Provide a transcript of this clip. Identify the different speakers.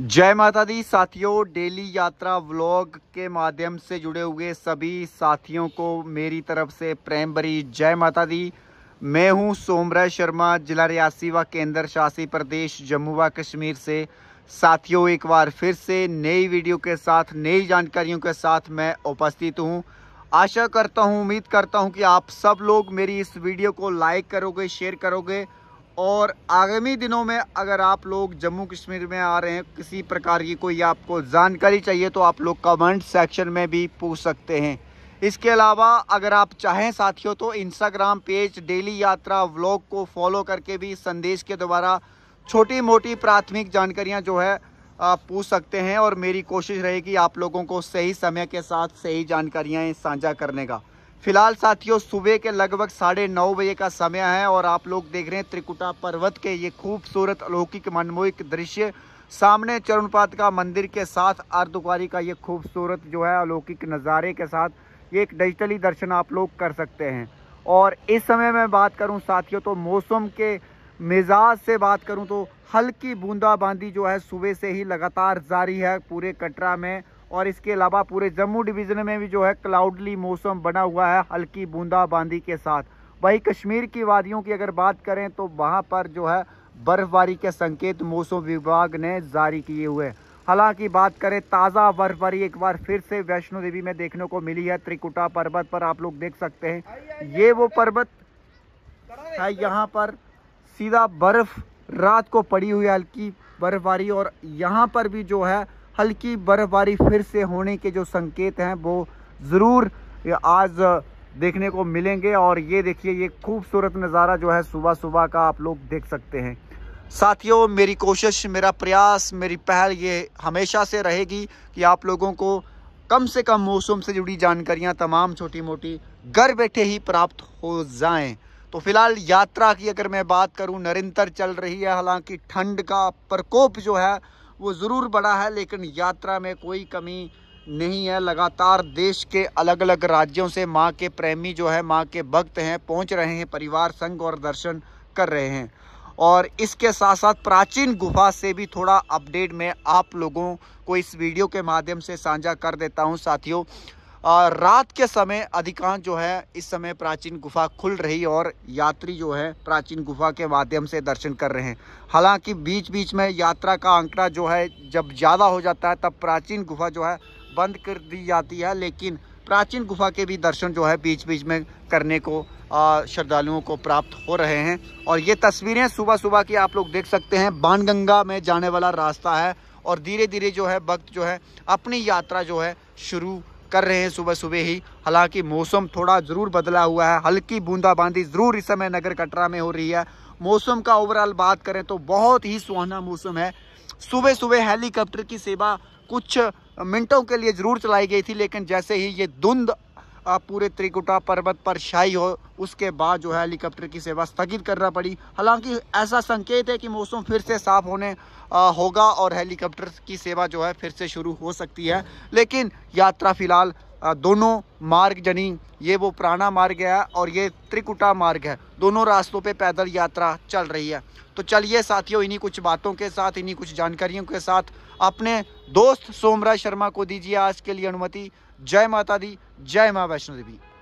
Speaker 1: जय माता दी साथियों डेली यात्रा व्लॉग के माध्यम से जुड़े हुए सभी साथियों को मेरी तरफ से प्रेम भरी जय माता दी मैं हूं सोमराय शर्मा जिला रियासी व केंद्र शासित प्रदेश जम्मू व कश्मीर से साथियों एक बार फिर से नई वीडियो के साथ नई जानकारियों के साथ मैं उपस्थित हूं आशा करता हूं उम्मीद करता हूं कि आप सब लोग मेरी इस वीडियो को लाइक करोगे शेयर करोगे और आगामी दिनों में अगर आप लोग जम्मू कश्मीर में आ रहे हैं किसी प्रकार की कोई आपको जानकारी चाहिए तो आप लोग कमेंट सेक्शन में भी पूछ सकते हैं इसके अलावा अगर आप चाहें साथियों तो Instagram page Daily Yatra vlog को फॉलो करके भी संदेश के द्वारा छोटी मोटी प्राथमिक जानकारियां जो है आप पूछ सकते हैं और मेरी कोशिश रहेगी आप लोगों को सही समय के साथ सही जानकारियाँ साझा करने का फिलहाल साथियों सुबह के लगभग साढ़े नौ बजे का समय है और आप लोग देख रहे हैं त्रिकुटा पर्वत के ये खूबसूरत अलौकिक मनमोहिक दृश्य सामने चरणपात का मंदिर के साथ अर्धकुआरी का ये खूबसूरत जो है अलौकिक नज़ारे के साथ ये एक डिजिटली दर्शन आप लोग कर सकते हैं और इस समय मैं बात करूँ साथियों तो मौसम के मिजाज से बात करूँ तो हल्की बूंदाबांदी जो है सुबह से ही लगातार जारी है पूरे कटरा में और इसके अलावा पूरे जम्मू डिवीज़न में भी जो है क्लाउडली मौसम बना हुआ है हल्की बूंदाबांदी के साथ वही कश्मीर की वादियों की अगर बात करें तो वहाँ पर जो है बर्फबारी के संकेत मौसम विभाग ने जारी किए हुए हालांकि बात करें ताज़ा बर्फबारी एक बार फिर से वैष्णो देवी में देखने को मिली है त्रिकुटा पर्वत पर आप लोग देख सकते हैं ये वो पर्वत है यहाँ पर सीधा बर्फ़ रात को पड़ी हुई हल्की बर्फबारी और यहाँ पर भी जो है हल्की बर्फबारी फिर से होने के जो संकेत हैं वो ज़रूर आज देखने को मिलेंगे और ये देखिए ये खूबसूरत नज़ारा जो है सुबह सुबह का आप लोग देख सकते हैं साथियों मेरी कोशिश मेरा प्रयास मेरी पहल ये हमेशा से रहेगी कि आप लोगों को कम से कम मौसम से जुड़ी जानकारियां तमाम छोटी मोटी घर बैठे ही प्राप्त हो जाएं तो फिलहाल यात्रा की अगर मैं बात करूं निरंतर चल रही है हालांकि ठंड का प्रकोप जो है वो ज़रूर बढ़ा है लेकिन यात्रा में कोई कमी नहीं है लगातार देश के अलग अलग राज्यों से माँ के प्रेमी जो है माँ के भक्त हैं पहुँच रहे हैं परिवार संग और दर्शन कर रहे हैं और इसके साथ साथ प्राचीन गुफा से भी थोड़ा अपडेट मैं आप लोगों को इस वीडियो के माध्यम से साझा कर देता हूँ साथियों रात के समय अधिकांश जो है इस समय प्राचीन गुफा खुल रही और यात्री जो है प्राचीन गुफा के माध्यम से दर्शन कर रहे हैं हालांकि बीच बीच में यात्रा का आंकड़ा जो है जब ज़्यादा हो जाता है तब प्राचीन गुफा जो है बंद कर दी जाती है लेकिन प्राचीन गुफा के भी दर्शन जो है बीच बीच में करने को श्रद्धालुओं को प्राप्त हो रहे हैं और ये तस्वीरें सुबह सुबह की आप लोग देख सकते हैं बाणगंगा में जाने वाला रास्ता है और धीरे धीरे जो है भक्त जो है अपनी यात्रा जो है शुरू कर रहे हैं सुबह सुबह ही हालांकि मौसम थोड़ा ज़रूर बदला हुआ है हल्की बूंदाबांदी ज़रूर इस समय नगर कटरा में हो रही है मौसम का ओवरऑल बात करें तो बहुत ही सुहाना मौसम है सुबह सुबह हेलीकॉप्टर की सेवा कुछ मिनटों के लिए ज़रूर चलाई गई थी लेकिन जैसे ही ये धुंध आप पूरे त्रिकुटा पर्वत पर शाही हो उसके बाद जो है हेलीकॉप्टर की सेवा स्थगित करना पड़ी हालांकि ऐसा संकेत है कि मौसम फिर से साफ होने आ, होगा और हेलीकॉप्टर की सेवा जो है फिर से शुरू हो सकती है लेकिन यात्रा फिलहाल दोनों मार्ग यानी ये वो पुराना मार्ग है और ये त्रिकुटा मार्ग है दोनों रास्तों पे पैदल यात्रा चल रही है तो चलिए साथियों इन्हीं कुछ बातों के साथ इन्हीं कुछ जानकारियों के साथ अपने दोस्त सोमराज शर्मा को दीजिए आज के लिए अनुमति जय माता दी जय माँ वैष्णो देवी